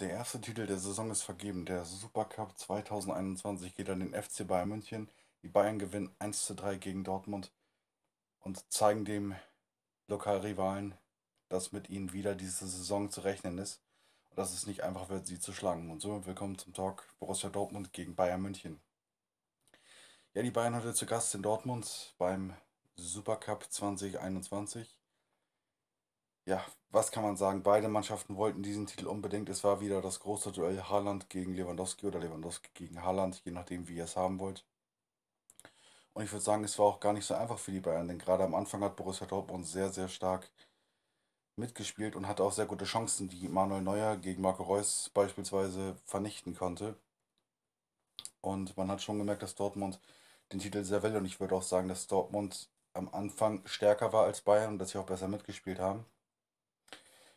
Der erste Titel der Saison ist vergeben. Der Supercup 2021 geht an den FC Bayern München. Die Bayern gewinnen 1:3 gegen Dortmund und zeigen dem Lokalrivalen, dass mit ihnen wieder diese Saison zu rechnen ist und dass es nicht einfach wird, sie zu schlagen. Und somit willkommen zum Talk Borussia Dortmund gegen Bayern München. Ja, die Bayern heute zu Gast in Dortmund beim Supercup 2021 ja, was kann man sagen? Beide Mannschaften wollten diesen Titel unbedingt. Es war wieder das große Duell Haaland gegen Lewandowski oder Lewandowski gegen Haaland, je nachdem, wie ihr es haben wollt. Und ich würde sagen, es war auch gar nicht so einfach für die Bayern, denn gerade am Anfang hat Borussia Dortmund sehr, sehr stark mitgespielt und hatte auch sehr gute Chancen, die Manuel Neuer gegen Marco Reus beispielsweise vernichten konnte. Und man hat schon gemerkt, dass Dortmund den Titel sehr will und ich würde auch sagen, dass Dortmund am Anfang stärker war als Bayern und dass sie auch besser mitgespielt haben.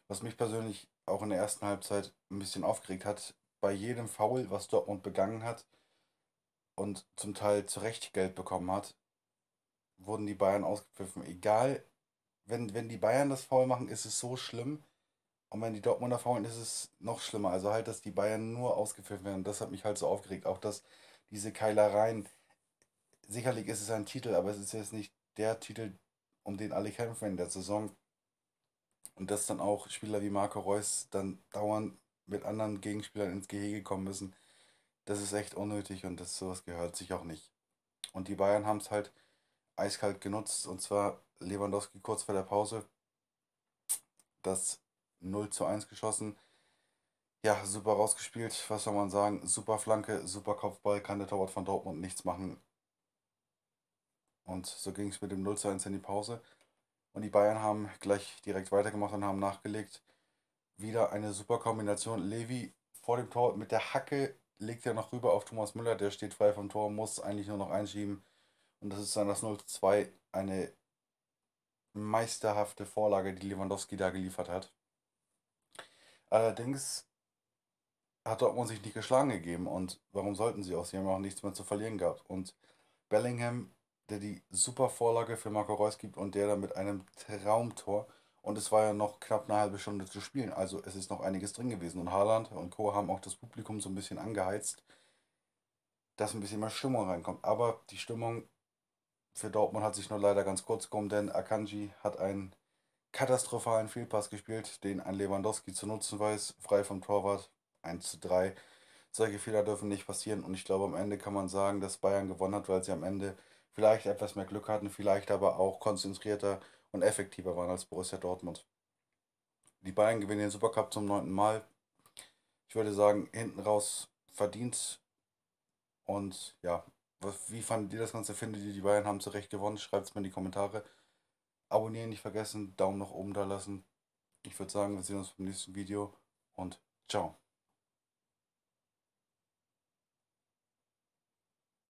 Was mich persönlich auch in der ersten Halbzeit ein bisschen aufgeregt hat, bei jedem Foul, was Dortmund begangen hat und zum Teil zu Recht Geld bekommen hat, wurden die Bayern ausgepfiffen. Egal, wenn, wenn die Bayern das Foul machen, ist es so schlimm. Und wenn die Dortmunder faulen, ist es noch schlimmer. Also halt, dass die Bayern nur ausgepfiffen werden. Das hat mich halt so aufgeregt. Auch, dass diese Keilereien, sicherlich ist es ein Titel, aber es ist jetzt nicht der Titel, um den alle kämpfen in der Saison. Und dass dann auch Spieler wie Marco Reus dann dauernd mit anderen Gegenspielern ins Gehege kommen müssen, das ist echt unnötig und das sowas gehört sich auch nicht. Und die Bayern haben es halt eiskalt genutzt und zwar Lewandowski kurz vor der Pause das 0 zu 1 geschossen. Ja, super rausgespielt, was soll man sagen? Super Flanke, super Kopfball, kann der Torwart von Dortmund nichts machen. Und so ging es mit dem 0 zu 1 in die Pause. Und die Bayern haben gleich direkt weitergemacht und haben nachgelegt. Wieder eine super Kombination. Levi vor dem Tor mit der Hacke legt er noch rüber auf Thomas Müller. Der steht frei vom Tor, muss eigentlich nur noch einschieben. Und das ist dann das 0 2. Eine meisterhafte Vorlage, die Lewandowski da geliefert hat. Allerdings hat Dortmund sich nicht geschlagen gegeben und warum sollten sie auch? Sie haben auch nichts mehr zu verlieren gehabt. Und Bellingham der die super Vorlage für Marco Reus gibt und der dann mit einem Traumtor. Und es war ja noch knapp eine halbe Stunde zu spielen, also es ist noch einiges drin gewesen. Und Haaland und Co. haben auch das Publikum so ein bisschen angeheizt, dass ein bisschen mehr Stimmung reinkommt. Aber die Stimmung für Dortmund hat sich nur leider ganz kurz gekommen, denn Akanji hat einen katastrophalen Fehlpass gespielt, den ein Lewandowski zu nutzen weiß, frei vom Torwart 1 zu 3. Solche Fehler dürfen nicht passieren und ich glaube, am Ende kann man sagen, dass Bayern gewonnen hat, weil sie am Ende vielleicht etwas mehr Glück hatten, vielleicht aber auch konzentrierter und effektiver waren als Borussia Dortmund. Die Bayern gewinnen den Supercup zum neunten Mal. Ich würde sagen, hinten raus verdient. Und ja, wie fandet ihr das Ganze? Findet ihr, die Bayern haben zu Recht gewonnen? Schreibt es mir in die Kommentare. Abonnieren nicht vergessen, Daumen nach oben da lassen. Ich würde sagen, wir sehen uns beim nächsten Video und ciao.